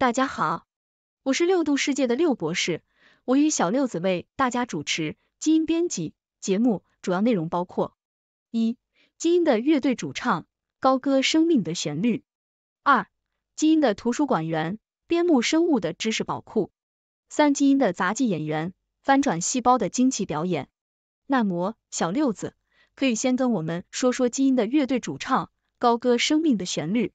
大家好，我是六度世界的六博士，我与小六子为大家主持基因编辑节目，主要内容包括：一、基因的乐队主唱，高歌生命的旋律；二、基因的图书馆员，编目生物的知识宝库；三、基因的杂技演员，翻转细胞的惊奇表演。那么，小六子，可以先跟我们说说基因的乐队主唱，高歌生命的旋律。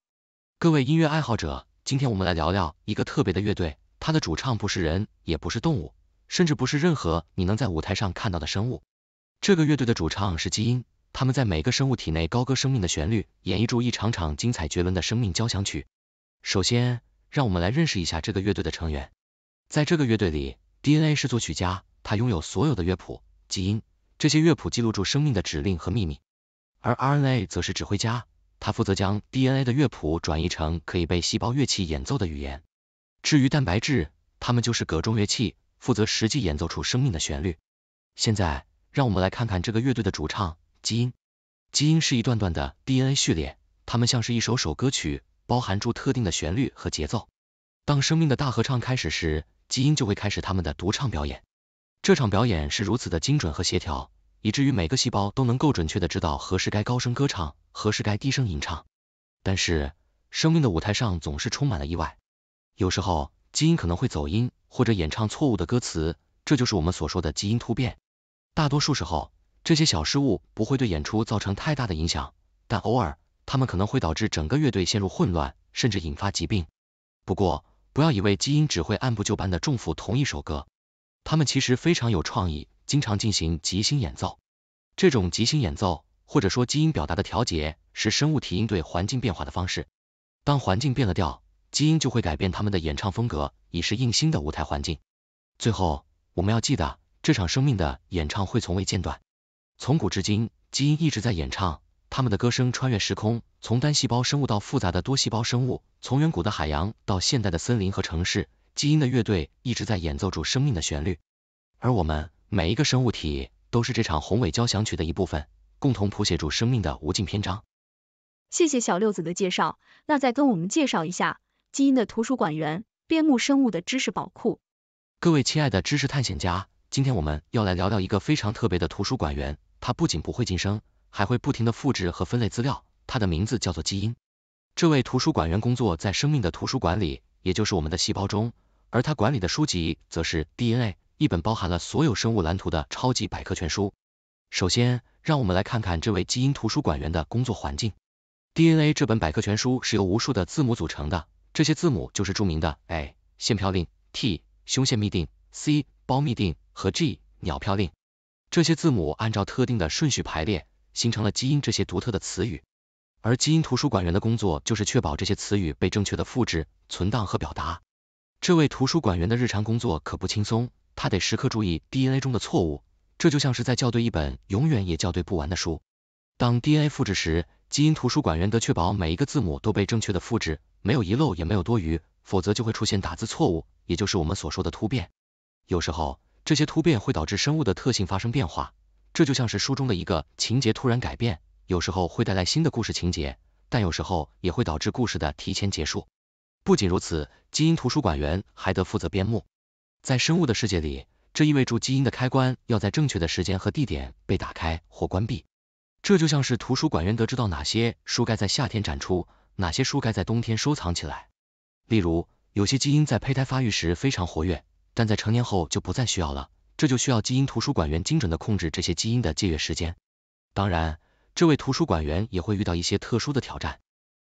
各位音乐爱好者。今天我们来聊聊一个特别的乐队，它的主唱不是人，也不是动物，甚至不是任何你能在舞台上看到的生物。这个乐队的主唱是基因，他们在每个生物体内高歌生命的旋律，演绎出一场场精彩绝伦的生命交响曲。首先，让我们来认识一下这个乐队的成员。在这个乐队里，DNA 是作曲家，他拥有所有的乐谱，基因。这些乐谱记录住生命的指令和秘密，而 RNA 则是指挥家。它负责将 DNA 的乐谱转移成可以被细胞乐器演奏的语言。至于蛋白质，它们就是葛中乐器，负责实际演奏出生命的旋律。现在，让我们来看看这个乐队的主唱——基因。基因是一段段的 DNA 序列，它们像是一首首歌曲，包含住特定的旋律和节奏。当生命的大合唱开始时，基因就会开始他们的独唱表演。这场表演是如此的精准和协调。以至于每个细胞都能够准确的知道何时该高声歌唱，何时该低声吟唱。但是生命的舞台上总是充满了意外，有时候基因可能会走音或者演唱错误的歌词，这就是我们所说的基因突变。大多数时候，这些小失误不会对演出造成太大的影响，但偶尔他们可能会导致整个乐队陷入混乱，甚至引发疾病。不过，不要以为基因只会按部就班的重复同一首歌，它们其实非常有创意。经常进行即兴演奏，这种即兴演奏或者说基因表达的调节，是生物体应对环境变化的方式。当环境变了调，基因就会改变他们的演唱风格，以适应新的舞台环境。最后，我们要记得，这场生命的演唱会从未间断。从古至今，基因一直在演唱，他们的歌声穿越时空，从单细胞生物到复杂的多细胞生物，从远古的海洋到现代的森林和城市，基因的乐队一直在演奏出生命的旋律，而我们。每一个生物体都是这场宏伟交响曲的一部分，共同谱写出生命的无尽篇章。谢谢小六子的介绍，那再跟我们介绍一下基因的图书馆员，边牧生物的知识宝库。各位亲爱的知识探险家，今天我们要来聊聊一个非常特别的图书馆员，他不仅不会晋升，还会不停的复制和分类资料。他的名字叫做基因。这位图书馆员工作在生命的图书馆里，也就是我们的细胞中，而他管理的书籍则是 DNA。一本包含了所有生物蓝图的超级百科全书。首先，让我们来看看这位基因图书馆员的工作环境。DNA 这本百科全书是由无数的字母组成的，这些字母就是著名的 A 线嘌呤、T 胸腺嘧啶、C 胞嘧啶和 G 鸟嘌呤。这些字母按照特定的顺序排列，形成了基因这些独特的词语。而基因图书馆员的工作就是确保这些词语被正确的复制、存档和表达。这位图书馆员的日常工作可不轻松。他得时刻注意 DNA 中的错误，这就像是在校对一本永远也校对不完的书。当 DNA 复制时，基因图书馆员得确保每一个字母都被正确的复制，没有遗漏也没有多余，否则就会出现打字错误，也就是我们所说的突变。有时候这些突变会导致生物的特性发生变化，这就像是书中的一个情节突然改变。有时候会带来新的故事情节，但有时候也会导致故事的提前结束。不仅如此，基因图书馆员还得负责编目。在生物的世界里，这意味着基因的开关要在正确的时间和地点被打开或关闭。这就像是图书馆员得知到哪些书该在夏天展出，哪些书该在冬天收藏起来。例如，有些基因在胚胎发育时非常活跃，但在成年后就不再需要了。这就需要基因图书馆员精准的控制这些基因的借阅时间。当然，这位图书馆员也会遇到一些特殊的挑战，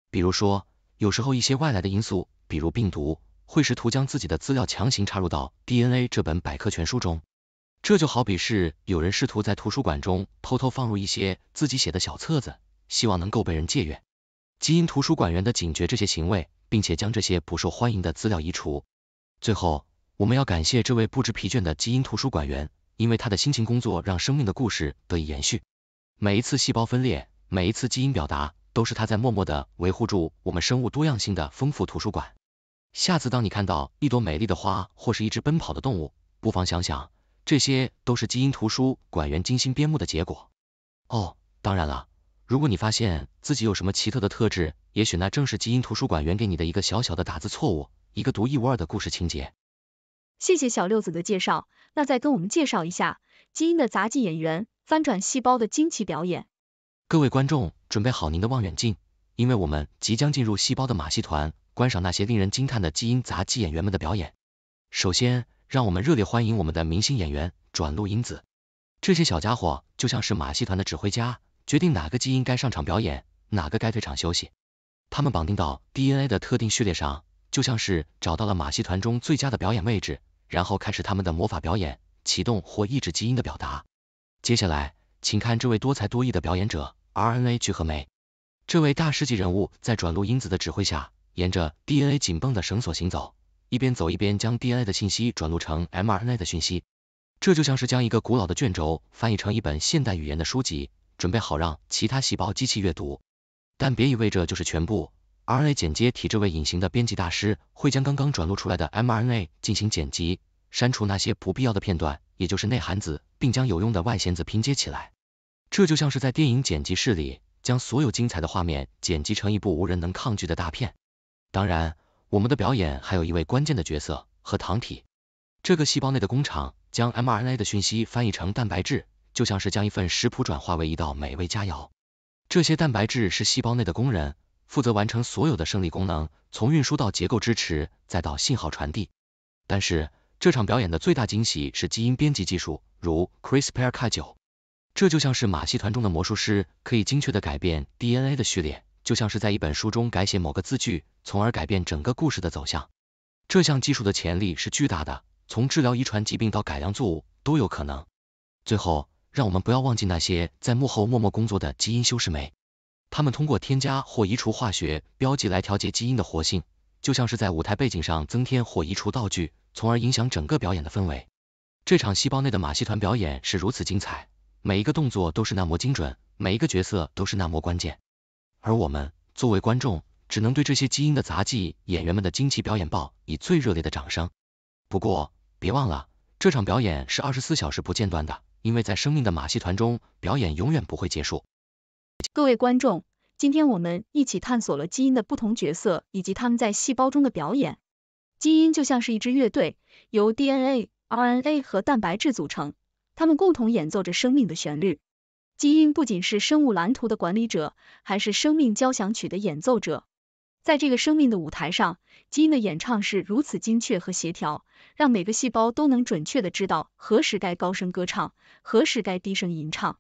比如说，有时候一些外来的因素，比如病毒。会试图将自己的资料强行插入到 DNA 这本百科全书中，这就好比是有人试图在图书馆中偷偷放入一些自己写的小册子，希望能够被人借阅。基因图书馆员的警觉这些行为，并且将这些不受欢迎的资料移除。最后，我们要感谢这位不知疲倦的基因图书馆员，因为他的辛勤工作让生命的故事得以延续。每一次细胞分裂，每一次基因表达，都是他在默默的维护住我们生物多样性的丰富图书馆。下次当你看到一朵美丽的花或是一只奔跑的动物，不妨想想，这些都是基因图书馆员精心编目的结果。哦，当然了，如果你发现自己有什么奇特的特质，也许那正是基因图书馆员给你的一个小小的打字错误，一个独一无二的故事情节。谢谢小六子的介绍，那再跟我们介绍一下基因的杂技演员，翻转细胞的惊奇表演。各位观众，准备好您的望远镜，因为我们即将进入细胞的马戏团。观赏那些令人惊叹的基因杂技演员们的表演。首先，让我们热烈欢迎我们的明星演员转录因子。这些小家伙就像是马戏团的指挥家，决定哪个基因该上场表演，哪个该退场休息。他们绑定到 DNA 的特定序列上，就像是找到了马戏团中最佳的表演位置，然后开始他们的魔法表演，启动或抑制基因的表达。接下来，请看这位多才多艺的表演者 RNA 聚合酶。这位大师级人物在转录因子的指挥下。沿着 DNA 紧绷的绳索行走，一边走一边将 DNA 的信息转录成 mRNA 的讯息，这就像是将一个古老的卷轴翻译成一本现代语言的书籍，准备好让其他细胞机器阅读。但别以为这就是全部，RNA 剪接体这位隐形的编辑大师会将刚刚转录出来的 mRNA 进行剪辑，删除那些不必要的片段，也就是内含子，并将有用的外显子拼接起来。这就像是在电影剪辑室里，将所有精彩的画面剪辑成一部无人能抗拒的大片。当然，我们的表演还有一位关键的角色——核糖体。这个细胞内的工厂将 mRNA 的讯息翻译成蛋白质，就像是将一份食谱转化为一道美味佳肴。这些蛋白质是细胞内的工人，负责完成所有的生理功能，从运输到结构支持，再到信号传递。但是，这场表演的最大惊喜是基因编辑技术，如 CRISPR-Cas9。这就像是马戏团中的魔术师，可以精确的改变 DNA 的序列。就像是在一本书中改写某个字句，从而改变整个故事的走向。这项技术的潜力是巨大的，从治疗遗传疾病到改良作物都有可能。最后，让我们不要忘记那些在幕后默默工作的基因修饰酶，他们通过添加或移除化学标记来调节基因的活性，就像是在舞台背景上增添或移除道具，从而影响整个表演的氛围。这场细胞内的马戏团表演是如此精彩，每一个动作都是那么精准，每一个角色都是那么关键。而我们作为观众，只能对这些基因的杂技演员们的精奇表演报以最热烈的掌声。不过，别忘了，这场表演是二十四小时不间断的，因为在生命的马戏团中，表演永远不会结束。各位观众，今天我们一起探索了基因的不同角色以及他们在细胞中的表演。基因就像是一支乐队，由 DNA、RNA 和蛋白质组成，它们共同演奏着生命的旋律。基因不仅是生物蓝图的管理者，还是生命交响曲的演奏者。在这个生命的舞台上，基因的演唱是如此精确和协调，让每个细胞都能准确的知道何时该高声歌唱，何时该低声吟唱。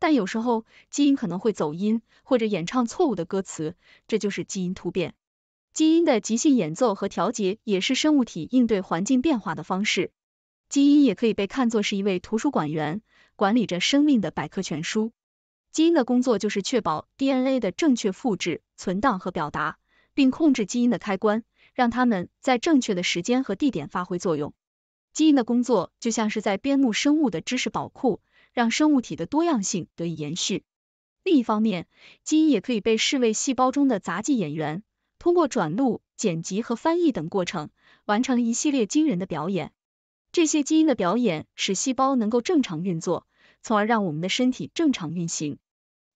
但有时候，基因可能会走音或者演唱错误的歌词，这就是基因突变。基因的即兴演奏和调节也是生物体应对环境变化的方式。基因也可以被看作是一位图书馆员，管理着生命的百科全书。基因的工作就是确保 DNA 的正确复制、存档和表达，并控制基因的开关，让它们在正确的时间和地点发挥作用。基因的工作就像是在编目生物的知识宝库，让生物体的多样性得以延续。另一方面，基因也可以被视为细胞中的杂技演员，通过转录、剪辑和翻译等过程，完成一系列惊人的表演。这些基因的表演使细胞能够正常运作，从而让我们的身体正常运行。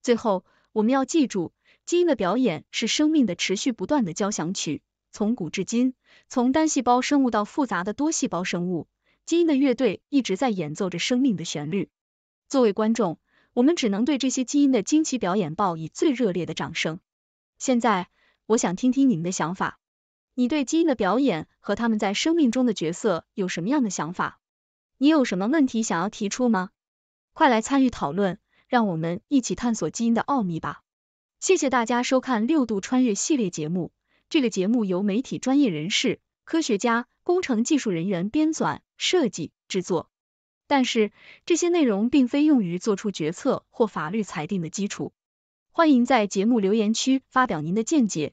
最后，我们要记住，基因的表演是生命的持续不断的交响曲。从古至今，从单细胞生物到复杂的多细胞生物，基因的乐队一直在演奏着生命的旋律。作为观众，我们只能对这些基因的惊奇表演报以最热烈的掌声。现在，我想听听你们的想法。你对基因的表演和他们在生命中的角色有什么样的想法？你有什么问题想要提出吗？快来参与讨论，让我们一起探索基因的奥秘吧！谢谢大家收看六度穿越系列节目，这个节目由媒体专业人士、科学家、工程技术人员编纂、设计、制作，但是这些内容并非用于做出决策或法律裁定的基础。欢迎在节目留言区发表您的见解。